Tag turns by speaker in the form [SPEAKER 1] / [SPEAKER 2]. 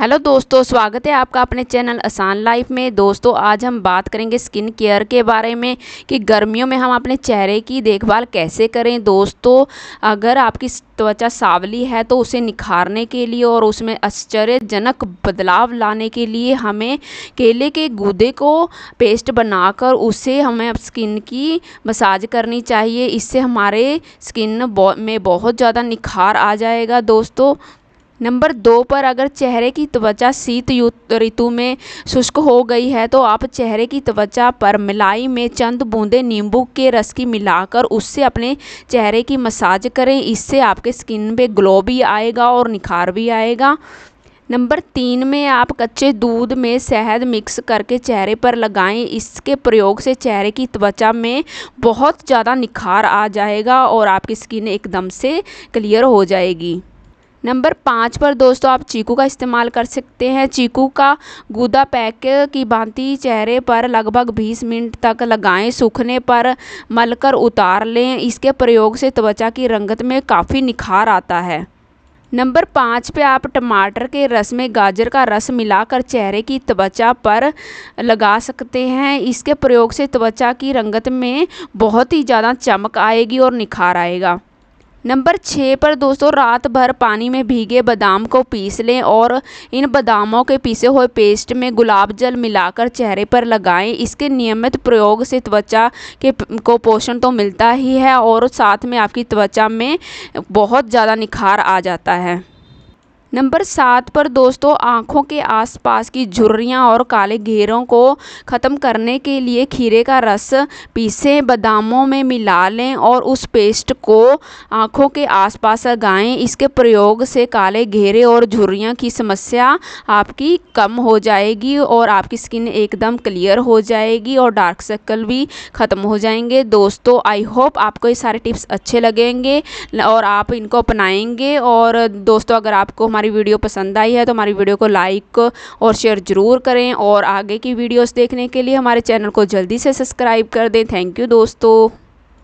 [SPEAKER 1] hello दोस्तों स्वागत है आपका अपने चैनल आसान लाइफ में दोस्तों आज हम बात करेंगे स्किन केयर के बारे में कि गर्मियों में हम अपने चेहरे की देखभाल कैसे करें दोस्तों अगर आपकी त्वचा सावली है तो उसे निखारने के लिए और उसमें आश्चर्यजनक बदलाव लाने के लिए हमें केले के गूदे को पेस्ट बनाकर उसे हमें स्किन की मसाज करनी चाहिए इससे हमारे स्किन में बहुत ज़्यादा निखार आ जाएगा दोस्तों नंबर दो पर अगर चेहरे की त्वचा शीत ऋतु में शुष्क हो गई है तो आप चेहरे की त्वचा पर मिलाई में चंद बूंदे नींबू के रस की मिलाकर उससे अपने चेहरे की मसाज करें इससे आपके स्किन पे ग्लो भी आएगा और निखार भी आएगा नंबर तीन में आप कच्चे दूध में शहद मिक्स करके चेहरे पर लगाएं इसके प्रयोग से चेहरे की त्वचा में बहुत ज़्यादा निखार आ जाएगा और आपकी स्किन एकदम से क्लियर हो जाएगी नंबर पाँच पर दोस्तों आप चीकू का इस्तेमाल कर सकते हैं चीकू का गूदा पैक की भांति चेहरे पर लगभग 20 मिनट तक लगाएं सूखने पर मलकर उतार लें इसके प्रयोग से त्वचा की रंगत में काफ़ी निखार आता है नंबर पाँच पे आप टमाटर के रस में गाजर का रस मिलाकर चेहरे की त्वचा पर लगा सकते हैं इसके प्रयोग से त्वचा की रंगत में बहुत ही ज़्यादा चमक आएगी और निखार आएगा नंबर छः पर दोस्तों रात भर पानी में भीगे बादाम को पीस लें और इन बादामों के पीसे हुए पेस्ट में गुलाब जल मिलाकर चेहरे पर लगाएं इसके नियमित प्रयोग से त्वचा के को पोषण तो मिलता ही है और साथ में आपकी त्वचा में बहुत ज़्यादा निखार आ जाता है नंबर सात पर दोस्तों आँखों के आसपास की झुर्रियाँ और काले घेरों को ख़त्म करने के लिए खीरे का रस पीसें बादामों में मिला लें और उस पेस्ट को आँखों के आसपास लगाएं इसके प्रयोग से काले घेरे और झुर्रियाँ की समस्या आपकी कम हो जाएगी और आपकी स्किन एकदम क्लियर हो जाएगी और डार्क सर्कल भी ख़त्म हो जाएंगे दोस्तों आई होप आपको ये सारे टिप्स अच्छे लगेंगे और आप इनको अपनाएंगे और दोस्तों अगर आपको हमारी हमारी वीडियो पसंद आई है तो हमारी वीडियो को लाइक और शेयर ज़रूर करें और आगे की वीडियोस देखने के लिए हमारे चैनल को जल्दी से सब्सक्राइब कर दें थैंक यू दोस्तों